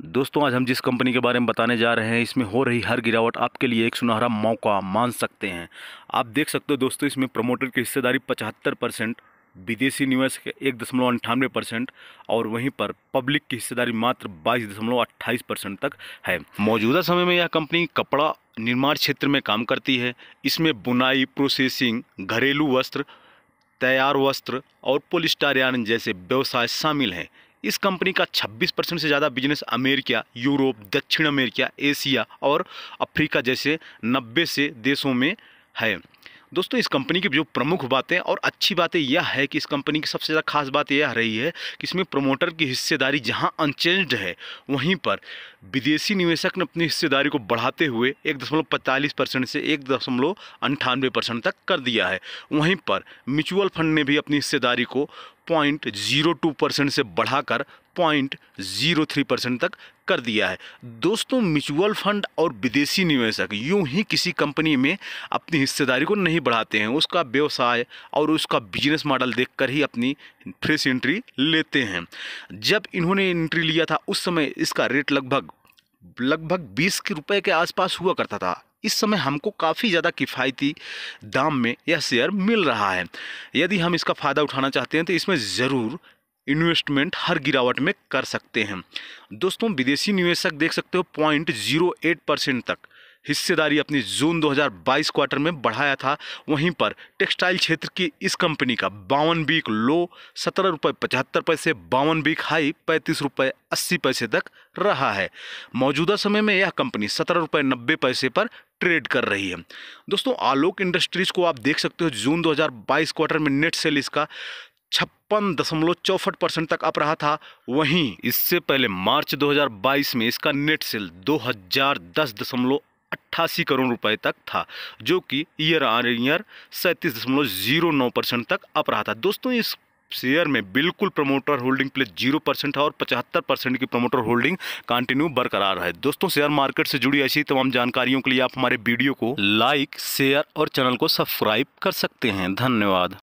दोस्तों आज हम जिस कंपनी के बारे में बताने जा रहे हैं इसमें हो रही हर गिरावट आपके लिए एक सुनहरा मौका मान सकते हैं आप देख सकते हो दोस्तों इसमें प्रमोटर की हिस्सेदारी पचहत्तर परसेंट विदेशी निवेश के एक दशमलव अंठानवे परसेंट और वहीं पर पब्लिक की हिस्सेदारी मात्र बाईस दशमलव अट्ठाईस परसेंट तक है मौजूदा समय में यह कंपनी कपड़ा निर्माण क्षेत्र में काम करती है इसमें बुनाई प्रोसेसिंग घरेलू वस्त्र तैयार वस्त्र और पोलिस्टार जैसे व्यवसाय शामिल हैं इस कंपनी का 26 परसेंट से ज़्यादा बिजनेस अमेरिका यूरोप दक्षिण अमेरिका एशिया और अफ्रीका जैसे 90 से देशों में है दोस्तों इस कंपनी की जो प्रमुख बातें और अच्छी बातें यह है कि इस कंपनी की सबसे ज़्यादा खास बात यह रही है कि इसमें प्रमोटर की हिस्सेदारी जहाँ अनचेंज्ड है वहीं पर विदेशी निवेशक ने अपनी हिस्सेदारी को बढ़ाते हुए एक दशमलव पैंतालीस परसेंट से एक दशमलव अंठानवे परसेंट तक कर दिया है वहीं पर म्यूचुअल फंड ने भी अपनी हिस्सेदारी को पॉइंट जीरो टू परसेंट से बढ़ाकर पॉइंट जीरो थ्री परसेंट तक कर दिया है दोस्तों म्यूचुअल फंड और विदेशी निवेशक यूं ही किसी कंपनी में अपनी हिस्सेदारी को नहीं बढ़ाते हैं उसका व्यवसाय और उसका बिजनेस मॉडल देखकर ही अपनी फ्रेश एंट्री लेते हैं जब इन्होंने एंट्री लिया था उस समय इसका रेट लगभग लगभग बीस के के आसपास हुआ करता था इस समय हमको काफ़ी ज़्यादा किफ़ायती दाम में यह शेयर मिल रहा है यदि हम इसका फ़ायदा उठाना चाहते हैं तो इसमें ज़रूर इन्वेस्टमेंट हर गिरावट में कर सकते हैं दोस्तों विदेशी निवेशक देख सकते हो पॉइंट जीरो एट परसेंट तक हिस्सेदारी अपनी जून 2022 क्वार्टर में बढ़ाया था वहीं पर टेक्सटाइल क्षेत्र की इस कंपनी का बावन बीक लो सत्रह रुपये पचहत्तर पैसे बावन बीक हाई पैंतीस रुपये अस्सी पैसे तक रहा है मौजूदा समय में यह कंपनी सत्रह रुपये नब्बे पैसे पर ट्रेड कर रही है दोस्तों आलोक इंडस्ट्रीज़ को आप देख सकते हो जून 2022 क्वार्टर में नेट सेल इसका छप्पन दशमलव चौसठ परसेंट तक अप रहा था वहीं इससे पहले मार्च 2022 में इसका नेट सेल दो हजार दस दशमलव अट्ठासी करोड़ रुपए तक था जो कि ईयर ऑन ईयर सैंतीस दशमलव जीरो नौ परसेंट तक अप रहा था दोस्तों इस शेयर में बिल्कुल promoter holding place zero percent है और पचहत्तर परसेंट की प्रमोटर होल्डिंग कंटिन्यू बरकरार है दोस्तों शेयर मार्केट से जुड़ी ऐसी तमाम जानकारियों के लिए आप हमारे वीडियो को लाइक शेयर और चैनल को सब्सक्राइब कर सकते हैं धन्यवाद